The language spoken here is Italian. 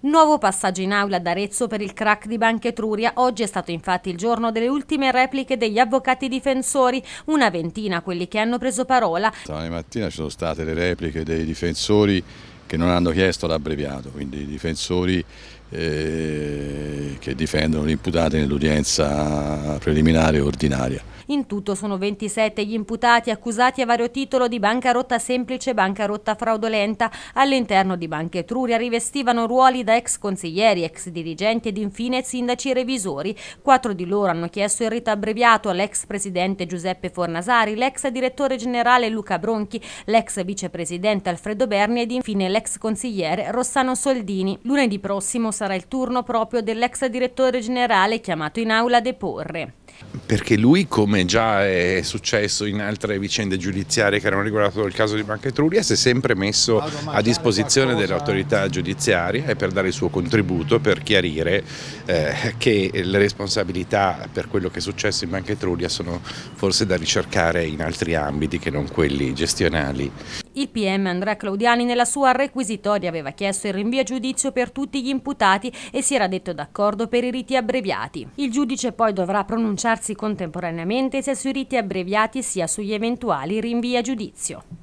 Nuovo passaggio in aula ad Arezzo per il crack di Banca Etruria. Oggi è stato infatti il giorno delle ultime repliche degli avvocati difensori, una ventina quelli che hanno preso parola. Stamani mattina ci sono state le repliche dei difensori che non hanno chiesto l'abbreviato, quindi i difensori eh, che difendono l'imputato nell'udienza preliminare e ordinaria. In tutto sono 27 gli imputati accusati a vario titolo di bancarotta semplice e bancarotta fraudolenta. All'interno di Banca Etruria rivestivano ruoli da ex consiglieri, ex dirigenti ed infine sindaci revisori. Quattro di loro hanno chiesto il rito abbreviato all'ex presidente Giuseppe Fornasari, l'ex direttore generale Luca Bronchi, l'ex vicepresidente Alfredo Berni ed infine l'ex consigliere Rossano Soldini. Lunedì prossimo sarà il turno proprio dell'ex direttore generale chiamato in aula a deporre perché lui, come già è successo in altre vicende giudiziarie che erano riguardate il caso di Banca Etruria, si è sempre messo a disposizione dell'autorità giudiziaria e eh, per dare il suo contributo per chiarire eh, che le responsabilità per quello che è successo in Banca Etruria sono forse da ricercare in altri ambiti che non quelli gestionali. Il PM Andrea Claudiani nella sua requisitoria aveva chiesto il rinvio a giudizio per tutti gli imputati e si era detto d'accordo per i riti abbreviati. Il giudice poi dovrà pronunciarsi contemporaneamente sia sui riti abbreviati sia sugli eventuali rinvii a giudizio.